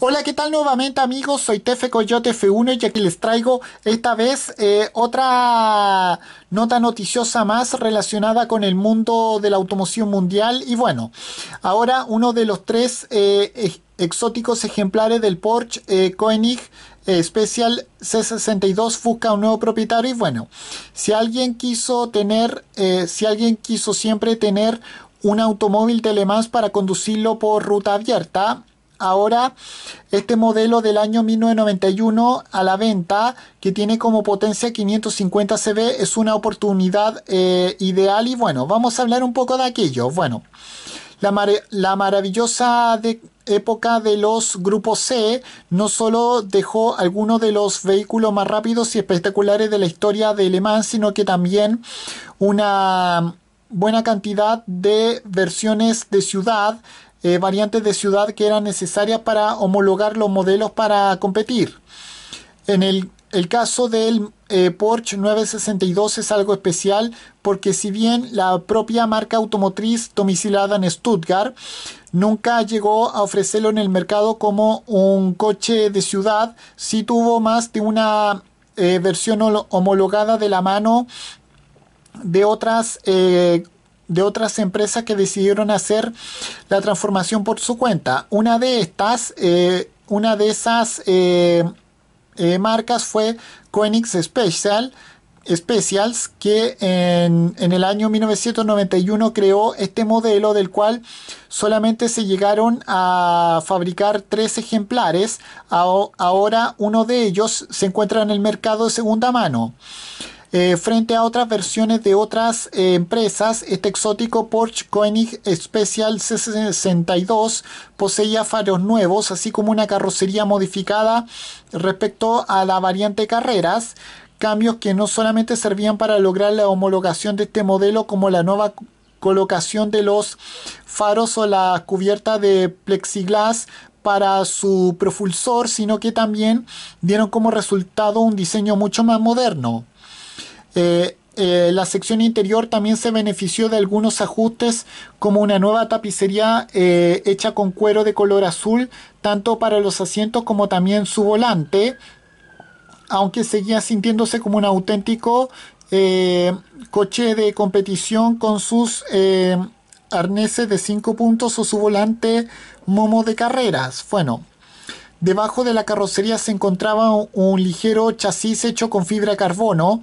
Hola, ¿qué tal nuevamente amigos? Soy Tefe Coyote F1 y aquí les traigo esta vez eh, otra nota noticiosa más relacionada con el mundo de la automoción mundial. Y bueno, ahora uno de los tres eh, exóticos ejemplares del Porsche eh, Koenig Special C62 busca un nuevo propietario y bueno, si alguien quiso tener, si alguien quiso siempre tener un automóvil telemás para conducirlo por ruta abierta, ahora este modelo del año 1991 a la venta que tiene como potencia 550 CV es una oportunidad eh, ideal y bueno, vamos a hablar un poco de aquello. Bueno, la, la maravillosa época de los grupos C no solo dejó algunos de los vehículos más rápidos y espectaculares de la historia de Le Mans, sino que también una buena cantidad de versiones de ciudad eh, variantes de ciudad que eran necesarias para homologar los modelos para competir. En el, caso del eh, Porsche 962 es algo especial porque si bien la propia marca automotriz domicilada en Stuttgart nunca llegó a ofrecerlo en el mercado como un coche de ciudad, sí tuvo más de una eh, versión homologada de la mano de otras de otras empresas que decidieron hacer la transformación por su cuenta. Una de estas, eh, una de esas eh, eh, marcas fue Koenigs Special, Specials, que en, en, el año 1991 creó este modelo del cual solamente se llegaron a fabricar tres ejemplares. ahora uno de ellos se encuentra en el mercado de segunda mano. Eh, frente a otras versiones de otras eh, empresas, este exótico Porsche Koenig Special 62 poseía faros nuevos, así como una carrocería modificada respecto a la variante carreras, cambios que no solamente servían para lograr la homologación de este modelo como la nueva colocación de los faros o la cubierta de plexiglas para su propulsor, sino que también dieron como resultado un diseño mucho más moderno. Eh, eh, la sección interior también se benefició de algunos ajustes como una nueva tapicería eh, hecha con cuero de color azul tanto para los asientos como también su volante aunque seguía sintiéndose como un auténtico coche de competición con sus arneses de 5 puntos o su volante momo de carreras bueno Debajo de la carrocería se encontraba un, ligero chasis hecho con fibra de carbono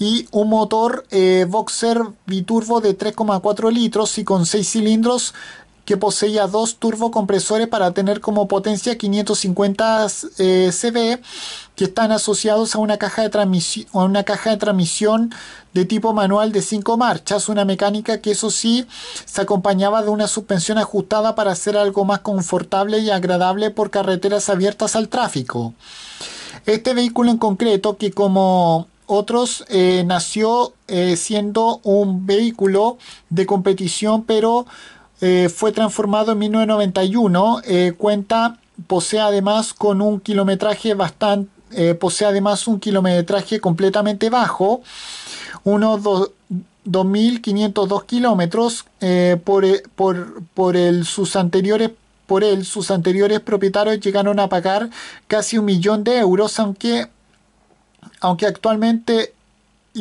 y un motor eh, boxer biturbo de 3,4 litros y con 6 cilindros que poseía dos turbocompresores para tener como potencia 550 CB, CV que están asociados a una, caja de transmisión, a una caja de transmisión de tipo manual de 5 marchas, una mecánica que eso sí se acompañaba de una suspensión ajustada para hacer algo más confortable y agradable por carreteras abiertas al tráfico. Este vehículo en concreto, que como otros eh, nació eh, siendo un vehículo de competición, pero eh, fue transformado en 1991. Eh, cuenta, posee además con un kilometraje bastante, eh, posee además un kilometraje completamente bajo, unos 2.502 kilómetros por, por, el, sus anteriores por él, sus anteriores propietarios llegaron a pagar casi un millón de euros, aunque, aunque actualmente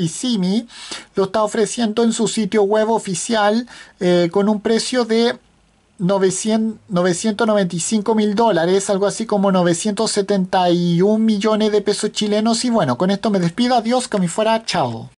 Simi lo está ofreciendo en su sitio web oficial eh, con un precio de 995 mil dólares, algo así como 971 millones de pesos chilenos. Y bueno, con esto me despido. Adiós, que me fuera. Chao.